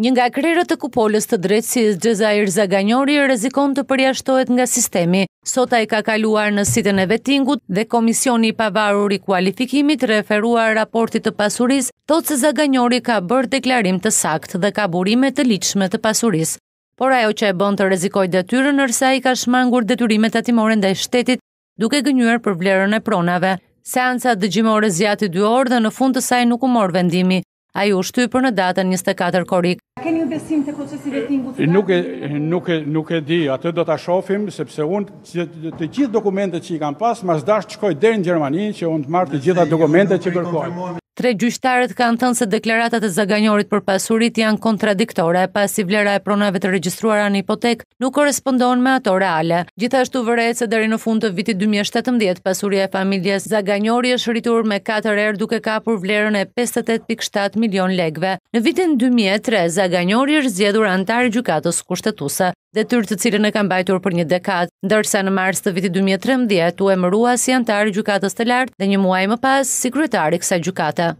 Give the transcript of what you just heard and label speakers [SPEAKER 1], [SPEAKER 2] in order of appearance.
[SPEAKER 1] Një nga krerët të kupolës të drejtësisë Xhezair Zaganjori rrezikon të përjashtohet nga sistemi. Sota ai ka kaluar në sitën e vettingut dhe komisioni i pavarur i kualifikimit referuar raportit të pasurisë thotë se Zaganjori ka bërë deklarim të saktë dhe ka burime të ligjshme të pasurisë. Por ajo që e bën të rrezikoj detyrën nërsa ai ka shmangur detyrimet tatimore ndaj shtetit duke gënyer për vlerën e pronave. Seanca dëgjimore zgjati 2 orë dhe në fund të saj nuk u mor vendimi. A ju shtypër në datën 24 korik
[SPEAKER 2] Keni ju besim të procesi vetingu
[SPEAKER 3] nuk e, nuk, e, nuk e di, atë do të shofim, sepse unë të gjithë dokumentet që i kam pas, ma zdash të shkoj dherë në Gjermani që unë të martë të gjitha dokumentet që kërkojnë.
[SPEAKER 1] Tre gjyqtarët kanë thënë se deklaratat e zaganjorit për pasurit janë kontradiktore, pasi vlera e pronave të regjistruara në hipotek nuk korrespondon me ato reale. Gjithashtu vërehet se deri në fund të vitit 2017 pasuria e familjes Zaganjori është rritur me 4 herë duke kapur vlerën e 58.7 milion lekëve. Në vitin 2003 Zaganjori Gagnori është zgjedhur antar gjykatës kushtetuese, detyrë të cilën e ka mbajtur për një dekadë, ndërsa në mars të vitit 2013 u emërua si antar gjykatës të lartë dhe një muaj më pas si kryetari kësaj gjykate.